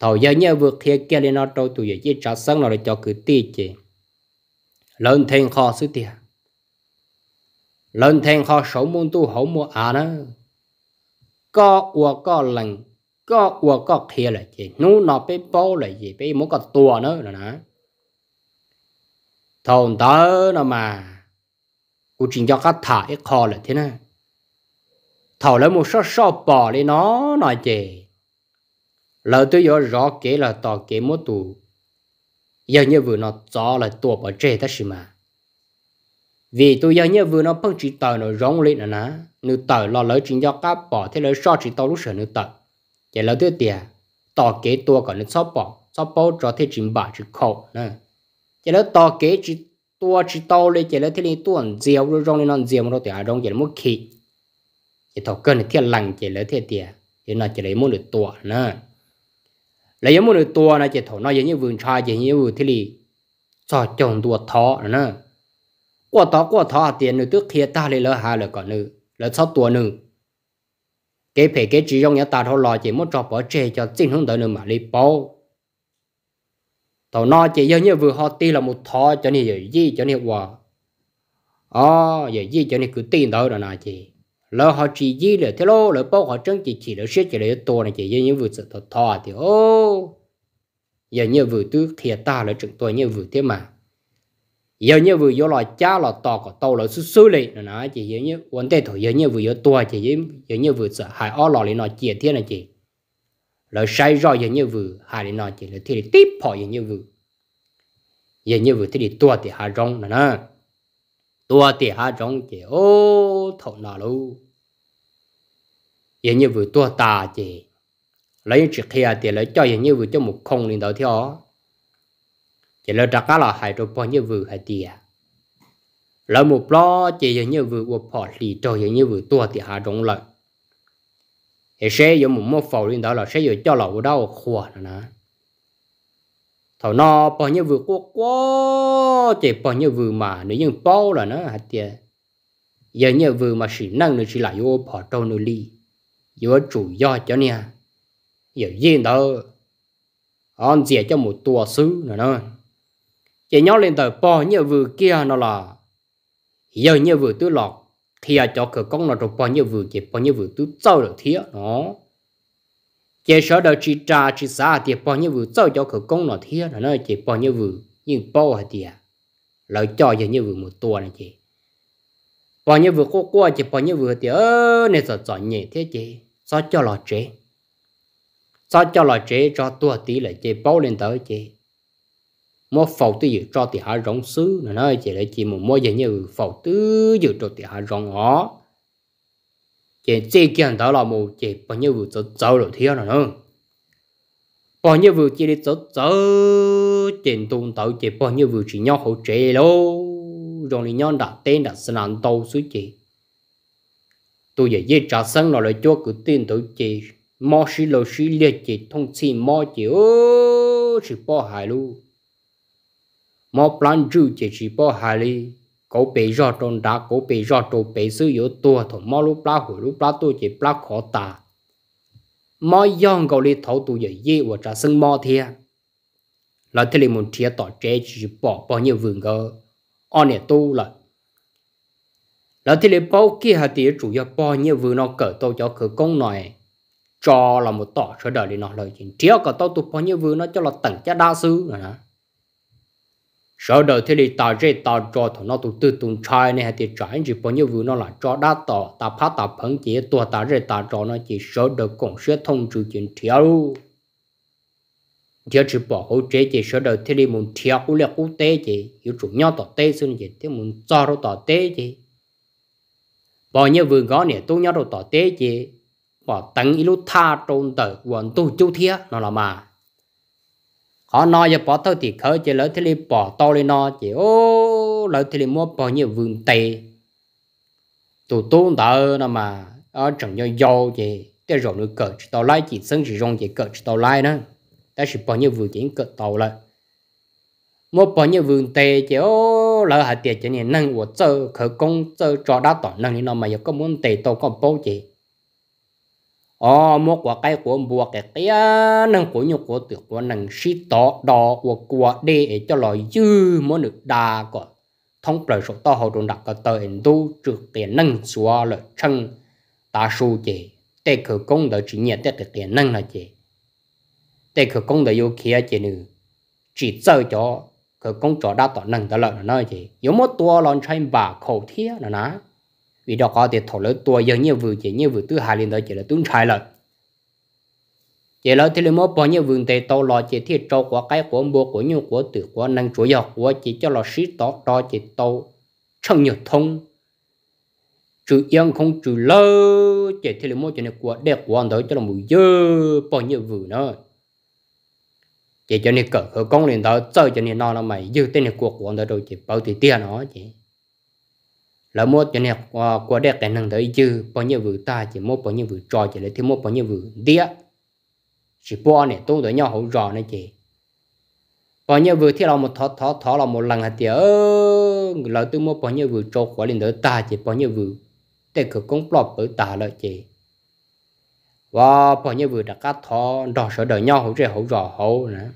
thầu giờ nhớ vượt thế kia lên nó trâu tụi gì trả sang nó để cho cứ tia chỉ lớn thêm kho số tiền lần thèn họ số môn tu hổ mua à nó có ua có lần có ua có kia là gì nú nó bị bố là gì bị muốn cái tua nữa là nó thôn tớ nó mà cụ chỉ cho các thả ít kho là thế nào thầu lấy một số số bò lên nó nói gì lỡ tôi rõ rõ kế là tỏ kế mốt tù giờ như vừa nó cho là tua bỏ trê ta xí mà vì tôi giờ nhớ vừa nó phân chỉ tờ nó rong lên nữa nè nữ tờ lo lỡ chính do cá bỏ thế lỡ so chỉ tao lúc sợ nửa tờ vậy là thứ tiền tò kế tua còn nửa sót bỏ sót bỏ cho thế chính bà chỉ khổ nè vậy là tò kế chỉ tua chỉ tao lên vậy là thế này tuần diều rồi rong lên non diều một nó tiền rong vậy là mất khí vậy thọ thầu cơn thì lằng vậy là thế tiền vậy là chỉ lấy muốn được tua nè lấy giống muốn được tua nè vậy thọ nói giống như vườn trai vậy như vườn thế này cho chồng tua thọ nè quả tao quả tao tiền nữa tức kia ta lấy lỡ hà lỡ còn nữa lỡ sáu tuổi nữa cái phải cái chỉ trong nhà ta thôi lo chỉ muốn cho bỏ chê cho chính hướng tới nữa mà đi bao tao nói chỉ giống như vừa họ ti là một thọ cho nên vậy gì cho nên hòa à, vậy gì cho nên cứ tin tới rồi nè chị lỡ họ chỉ gì là thế lô lỡ bao họ chân chỉ chỉ lỡ xếp chỉ lỡ to này chỉ giống như vừa sự thọ thì ô giờ như vừa tức thiệt ta lỡ chừng tôi như vừa thế mà giờ như vừa vô lò cha lò to của tàu lò xứ xứ lì nó nói chỉ giờ như vấn đề thôi giờ như vừa vô tua chỉ giờ như vừa sợ hại o lò lì nó chia thiên là chỉ lỡ sai rồi giờ như vừa hại lì nó chỉ lỡ thiên tiếp họ giờ như vừa giờ như vừa thì to thì hạ rong nè nè to thì hạ rong chỉ ô thọ nào luôn giờ như vừa to ta chỉ lấy chỉ kia thì lấy cho giờ như vừa cho một không liền đầu theo chỉ là trả cá là hai đôi bao nhiêu vừa hai tiền là một lo chỉ là nhiêu vừa một bỏ lì cho là nhiêu vừa tua thì hạ đúng lợi thì sẽ giống một mốc phò lên đó là sẽ giờ cho lẩu đau khổ nữa nè thầu nó bao nhiêu vừa quá quá chỉ bao nhiêu vừa mà nếu như bao là nó hạt tiền giờ nhiêu vừa mà chỉ năng nữa chỉ là vô bỏ trâu nữa đi vô chủ do cho nha giờ riêng đó ăn dìa cho một tua xứ nữa nè chỉ nhớ lên tới bò như vừa kia nó là giờ như vừa tứ lọt thì à cho cửa công nó rồi bò như vừa chỉ bò như vừa tứ sau được thiệt nó chỉ sợ đầu chỉ trà chỉ xa thì bò như vừa sau cho cửa công nó thiệt nó chỉ bò như vừa nhưng bò hay thì à lợi cho giờ như vừa một tuần này chị bò như vừa qua qua chỉ bò như vừa thì ơ này sợ sợ nhẹ thế chị sao cho lọt chế sao cho lọt chế cho tua tí lại chị bò lên tới chị mua phẩu tư dự cho thì hạ rộng xứ nó nói chỉ là chỉ một mua gì như phẩu tư dự cho thì hạ rộng ó chỉ chỉ kiện đó là một chỉ bao nhiêu vừa chỗ chỗ rồi thiếu nữa bao nhiêu vừa chỉ đi chỗ chỗ chỉ tồn tạo chỉ bao nhiêu vừa chỉ nhau hỗ trợ luôn, rồi thì nhau đặt tên đặt sinh ăn tàu suy chỉ tôi giờ giết trả sân rồi lại cho cứ tin tôi chỉ mò xí lô xí liệt chỉ thông xin mò chỉ ô chỉ bỏ hại luôn mà plan chú chỉ chỉ bỏ hà li có bể rõ tròn đá có bị rõ tròn bể sư yếu tua thổ mỗi lúc lá hồi lúc lá tôi chỉ lá khó tả mỗi yong cầu li thấu tu giờ ye và trả sưng mò thia là thế li một thia tỏ trẻ chỉ bỏ bao nhiêu vườn gờ on nè tu là là thế li bao kia hà tía chủ yếu bao nhiêu vườn nó cỡ tôi cho cỡ công nói cho là một tỏ sơ đời đi nó lời chuyện thia cả tao tu bao nhiêu vườn nó cho là tầng cha đa sư rồi sau đó thì đi tạo ra tạo cho thằng nó tụt tự tụt trai này thì trái chỉ bao nhiêu vụ nó là cho đã tỏ ta phát ta phấn chỉ tua ta ra tạo cho nó chỉ sau đó còn sẽ thông chủ chuyện theo, theo chỉ bảo hỗ trợ chỉ sau đó thì đi muốn theo cũng là quốc tế chỉ hiểu chủ nhau tỏ tế xin chỉ thì muốn cho nó tỏ tế chỉ bao nhiêu vụ gõ này tôi nhau tỏ tế chỉ bỏ tăng ít lúc tha trôn tờ quần tu chú thiết nó là mà khó no giờ bỏ thôi thì khởi chỉ lợi thì li bỏ to lên no chỉ ô lợi thì li mua bỏ nhiều vườn tề tụ tôn tờ nó mà ở trồng nhau dâu chỉ để rồi nữa cỡ tàu lai chỉ sân chỉ rong chỉ cỡ tàu lai đó ta chỉ bỏ nhiều vườn chỉ cỡ tàu là mua bỏ nhiều vườn tề chỉ ô lợi hạt tiền chỉ nên năng của chơi khởi công chơi trò đá tỏ năng nó mà giờ có muốn tề tàu có bao chỉ ờ mua quả cây của bùa cái cái năng của nhục của tự của năng sĩ tỏ đỏ của của để cho lời dư muốn được đa có thông lời số to hậu đồn đặc có tờ hình tu trừ tiền năng xóa lợi chân ta su chế tê khử công đời chỉ nhiệt tê tiền năng là chế tê khử công đời yêu kia chế nữ chỉ sợ cho khử công cho đa tỏ năng đã lợi là nói chế yếu một tua lon chanh bà khẩu thiết là ná vì đó có thể thổ lỡ tua dân như vừa chỉ như vừa tứ hà liên tới chỉ là tuấn trai lợi chỉ lợi thì lấy mỗi bao nhiêu vườn tề to lo chỉ thiết trâu của cái của mua của nhu của tử của năng chủ dọc của chỉ cho lo sĩ to to chỉ to trong nhiều thông chủ yên không chủ lơ chỉ thì lấy mỗi chuyện này của đẹp của anh tới cho là mùi dơ bao nhiêu vườn nữa chỉ cho nên cỡ công liên tới chơi cho nên nó là mày dư tên này của của anh tới rồi chỉ bảo tiền tiền nó chỉ là một cho nên qua qua đẹp cái năng thấy chứ bao nhiêu vừa ta chỉ mua bao nhiêu vừa trò chỉ lấy thêm mua bao nhiêu vừa đĩa chỉ bao này tôi đối nhau hậu rò này chị bao nhiêu vừa thì là một thọ thọ thọ là một lần hạt tiền là tôi mua bao nhiêu vừa trò quá lên đỡ ta chỉ bao nhiêu vừa để cứ công lọp ở ta lợi chị và bao nhiêu vừa đã cắt thọ đỏ sợ đỡ nhau hậu rẻ hậu rò hậu nữa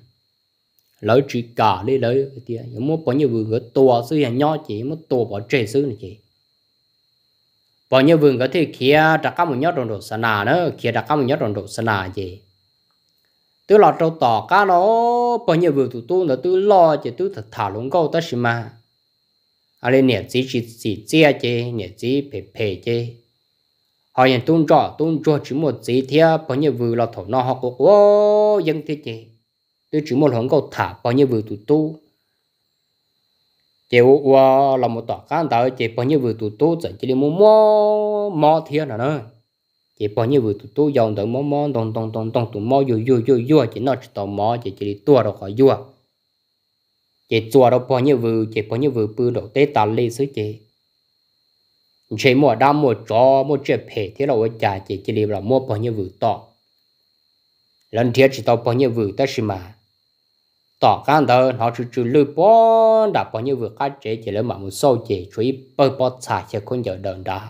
lỡ chỉ cả đi lỡ thì muốn bỏ nhiều vườn gỡ tua sư hàng nhỏ chỉ muốn tua bỏ trẻ sư này chị bỏ nhiều vườn gỡ thì kia đặt các một nhát đồng đồ sà nà nữa kia đặt các một nhát đồng đồ sà nà chị tôi lo trâu tỏ cá nó bỏ nhiều vườn tụi tôi là tôi lo chị tôi thật thả luôn câu ta xí mà à lên nhà chỉ chỉ chỉ che chị nè chỉ phê phê chị họ nhận tôn trọ tôn trọ chỉ một chỉ thia bỏ nhiều vườn là thổ nó họ cố dân thế chị tôi chỉ muốn hướng cầu thả bao nhiêu vừa tụ tu chị ua à, là một tọa cá tao chị bao nhiêu vừa tụ tu chẳng chỉ đi mua mò mò thiên là nơi chị bao nhiêu vừa tụ tu dòng tới mò mò tông tông tông tông tụ mò dù dù dù dù chị nói chỉ tò mò chị chỉ đi tua đâu khỏi dù chị tua đâu bao nhiêu vừa chị bao nhiêu vừa bự đầu tê tà lê sứ chị chị mua đam mua chó mua chơi phê thế là cha chị chỉ đi là mua bao nhiêu vừa to lần thiệt chỉ tao bao nhiêu vừa ta xí mà tỏ can đó nó chỉ chỉ lưu bỏ đã bao nhiêu vừa cá chế chỉ lấy mà một số chế chuối bơ bơ xả chế con giờ đơn đó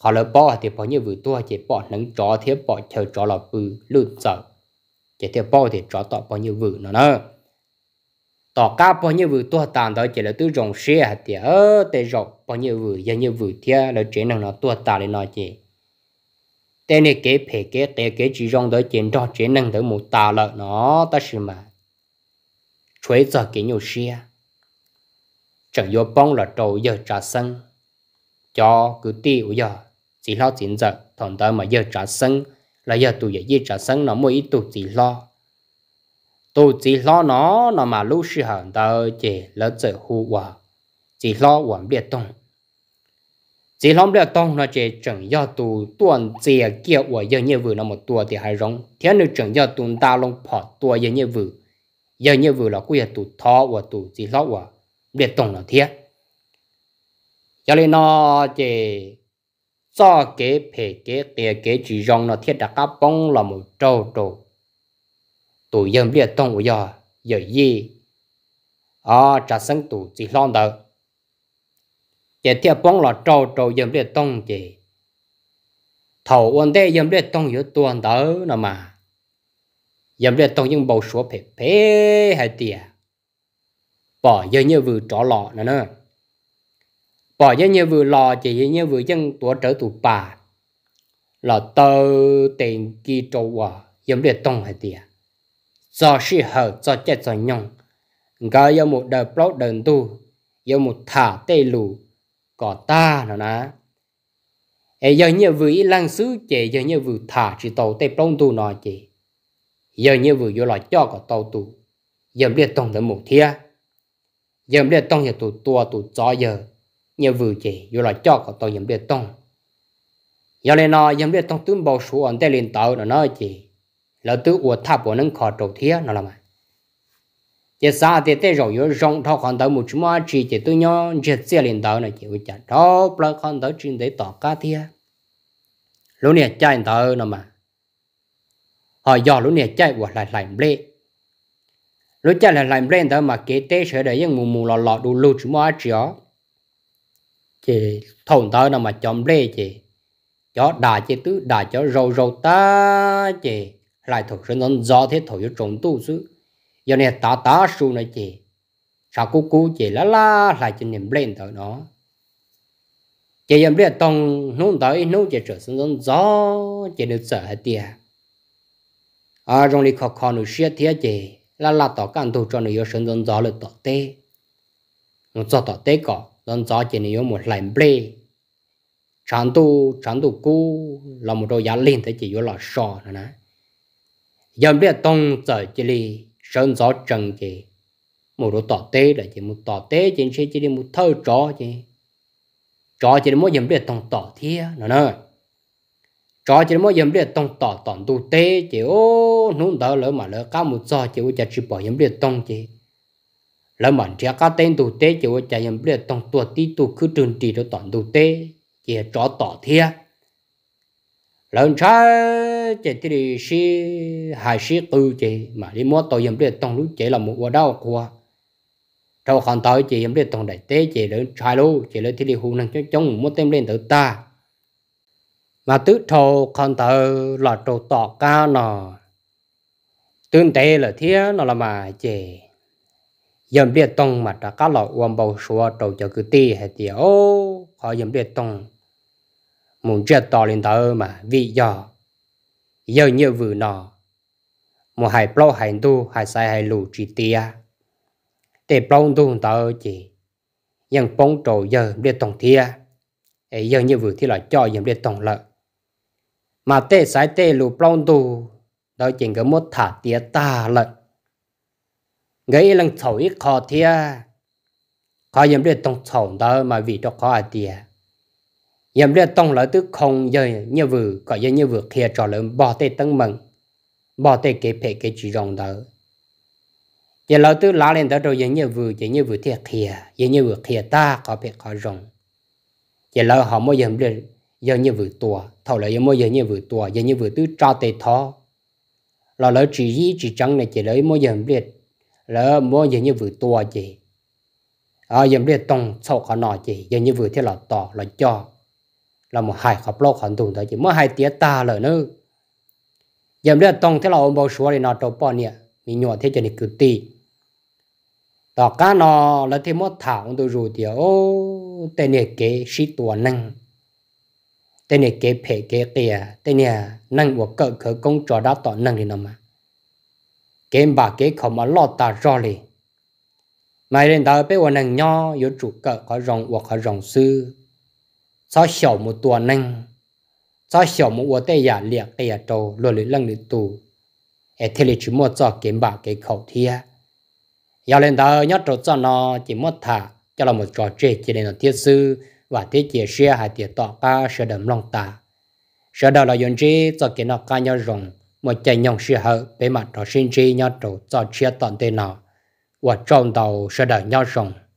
họ lấy bỏ thì bao nhiêu vừa tua chế bỏ nắng chó thế bỏ chờ chó là bự lưu sợ chế thế bỏ thì chó tỏ bao nhiêu vừa nó nữa tỏ cá bao nhiêu vừa tua tàn đó chỉ là tư rồng xe à, thì ở tê rồng bao nhiêu vừa giờ nhiêu vừa thế là chế năng nó tua tàn lên nó chế tên này kế phê kế tế kế chỉ rong đó chế cho chế năng tới một tà lợi nó ta sự mà chuối cho cái nhiều xia chẳng vô bông là trầu giờ trả sân cho cứ tiêu giờ chỉ lo chính giờ thằng ta mà giờ trả sân là giờ tụi giờ giờ trả sân nó mới ít tụi chỉ lo tụi chỉ lo nó nó mà lúc xưa hàng ta chỉ lỡ sợ hù hòa chỉ lo hoàn biết tông chỉ lo biết tông là chỉ chẳng giờ tụi tuần chỉ kia hòa giờ như vừa nó một tuần thì hay rong thế nữa chẳng giờ tụi ta long bỏ tuần giờ như vừa giờ như vừa là quy tụ thọ và tụ gì lót và biệt tổng là thiết cho nên nó chỉ cho cái phe cái cái cái chỉ rong nó thiết đã các bông là một trâu trâu tụ dân biệt tổng của giờ giờ gì à trả sinh tụ chỉ lon đó chỉ thiết bông là trâu trâu dân biệt tổng chỉ thầu ổn thế dân biệt tổng yếu tuần đó là mà yam le tong những bầu số phải phê hay tia bỏ giờ như vừa trỏ lọ nữa nè bỏ giờ như vừa lọ chỉ giờ như vừa chân tuổi trở tụ bà là tờ tiền kỳ trâu à yam le tong hay tia do sĩ hở do chết do nhung, gà yam một đời bóc đơn tu yam một thả tê lù có ta nữa nè ấy giờ như vừa lăng xứ chỉ giờ như vừa thả chỉ tàu tê plong tu nọ chỉ giờ như vừa vô lại cho có tàu tù giờ biết tông tới một thia giờ biết tông giờ tụ tua tụ cho giờ như vừa chỉ vô lại cho có tàu giờ biết tông giờ này nó giờ biết tông tướng bao số anh ta liền tàu nó nói chỉ là tứ uo tháp của nâng khó trầu thia nó làm à giờ xa thì tới rồi vô rong thao còn tới một chút mà chỉ chỉ tôi nhớ chỉ xe liền tàu này chỉ có chả đó là còn tới trên đấy tỏ cá thia lúc này chạy tàu nó mà họ dò lúc này chơi qua lại làm lê lúc chơi lại làm lê đó mà kế tế sẽ để những mù mù lò lò đủ lưu chúng mua chó chỉ thùng tới nào mà chọn lê chỉ, chó đà chị tứ đà chó râu râu ta chỉ lại thuộc sự nó do thế thổi trộn tu chứ giờ này tá tá su này chỉ, sao cú cú chỉ lá lá lại cho niềm lên tới nó chỉ em biết tông nôn tới nôn chị trở xuống do chỉ được sợ hết tiệt à trong lý khó khó nữa xia thế chế là là tỏ cản thủ cho nó yếu sinh dân gió lực tỏ tê nó cho tỏ tê có dân gió chỉ nó yếu một lạnh bê chẳng tu chẳng tu cú là một đôi giá lên thế chỉ yếu là sò nữa nè dầm biết tông trời chỉ lý sinh gió trần chế một đôi tỏ tê là chỉ một tỏ tê chỉ chỉ chỉ một thơ trò chỉ trò chỉ một dầm biết tông tỏ thế nữa nè cho chỉ mỗi yếm liệt tông tỏ tỏn tu tê chỉ ô nung đỡ lỡ mà lỡ cá một giò chỉ ô chả chỉ bỏ yếm liệt tông chỉ lỡ mà chỉ cá tên tu tê chỉ ô chả yếm liệt tông tua tí tu cứ trường trì đó tỏn tu tê chỉ cho tỏ thiê lỡ cha chỉ thì đi si hai si cư chỉ mà đi mua tàu yếm liệt tông lúc chỉ là một quả đau quá trong khoảng tới chỉ yếm liệt tông đại tê chỉ lỡ trai luôn chỉ lỡ thì đi hù năng cho chống mua tem lên tới ta mà tứ thầu con thờ là trụ tỏ ca nọ tương tế là thế nó là mà chè dầm biết tông mà đã cá lọ uom bầu xua trụ cho cứ ti hay tiệt ô khỏi dầm biết tông muốn chết to lên tờ mà vị giờ giờ như vừa nọ một hai plo hai tu hai sai hai lù chỉ tia để plong tu tờ chỉ nhưng bông trụ giờ biết tông thia ấy giờ như vừa thì là cho dầm biết tông lợi mà tê sai tê lù plong tù đó chính cái một thả tía ta lợi người lần thầu ít khó thia khó yếm được tông thầu đó mà vì cho khó à tía yếm để tông lợi tức không giờ như vừa có giờ như vừa kia trò lớn bỏ tê tăng mừng bỏ tê kế phê kế chỉ rong đó giờ lợi tức lá lên đó rồi giờ như vừa giờ như vừa thiệt kia giờ như vừa kia ta có phê khó rong giờ lợi họ mới yếm được giờ như vừa tua thầu lại mua giờ như vừa tua giờ như vừa tứ tra tề thọ là lỡ chỉ gì chỉ trắng này chỉ lấy mỗi giờ biết lỡ mỗi giờ như vừa tua chỉ à ờ, giờ biết tông sâu khó nọ chỉ giờ như vừa thế là tỏ là cho là một hai khắp lô khoản tùng thôi chỉ mới hai tía ta lời nữa giờ biết tông thế là ông bao số này nọ đâu bò nè mình nhỏ thế cho nên cứ tì tỏ cá nọ là thế mất thảo tôi rồi thì ô tên này kế sĩ tua năng tên này kế phê kế kìa à. tên này à, nâng của cỡ khởi công trò đã tỏ năng đi nó mà kế bà kế khẩu mà lo ta rõ lì mày đến đó bé quan năng nho yếu chủ cỡ có rồng hoặc có rồng sư sao 小 một tuần năng sao 小 một của tây giả liệt tây trâu rồi lấy lăng để tù ở thế lịch chỉ mua cho kế bà kế khẩu thia giờ lên đó nhớ trâu cho nó chỉ mua thả cho là một trò chơi chỉ để nó thiết sư và thế chỉ xe hai tiền tọa ba sẽ đầm lòng ta sau đó là yon chi cho cái nó ca nhau rồng một chạy nhong xe hở bề mặt đó sinh chi nhau trụ cho chia tận tên nào và trong đầu sẽ đợi nhau rồng